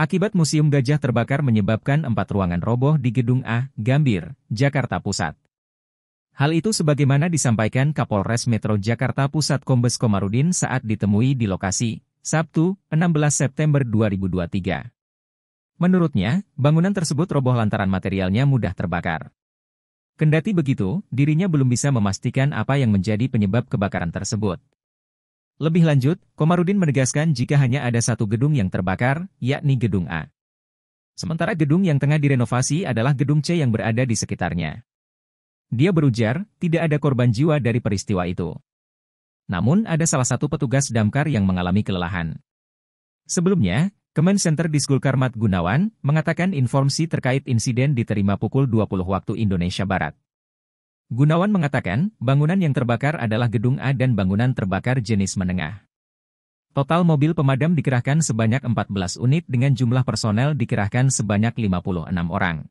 Akibat Museum Gajah terbakar menyebabkan empat ruangan roboh di Gedung A, Gambir, Jakarta Pusat. Hal itu sebagaimana disampaikan Kapolres Metro Jakarta Pusat Kombes Komarudin saat ditemui di lokasi, Sabtu, 16 September 2023. Menurutnya, bangunan tersebut roboh lantaran materialnya mudah terbakar. Kendati begitu, dirinya belum bisa memastikan apa yang menjadi penyebab kebakaran tersebut. Lebih lanjut, Komarudin menegaskan jika hanya ada satu gedung yang terbakar, yakni gedung A. Sementara gedung yang tengah direnovasi adalah gedung C yang berada di sekitarnya. Dia berujar, tidak ada korban jiwa dari peristiwa itu. Namun ada salah satu petugas damkar yang mengalami kelelahan. Sebelumnya, Kemen Center Diskul Karmat Gunawan mengatakan informasi terkait insiden diterima pukul 20 waktu Indonesia Barat. Gunawan mengatakan, bangunan yang terbakar adalah gedung A dan bangunan terbakar jenis menengah. Total mobil pemadam dikerahkan sebanyak 14 unit dengan jumlah personel dikerahkan sebanyak 56 orang.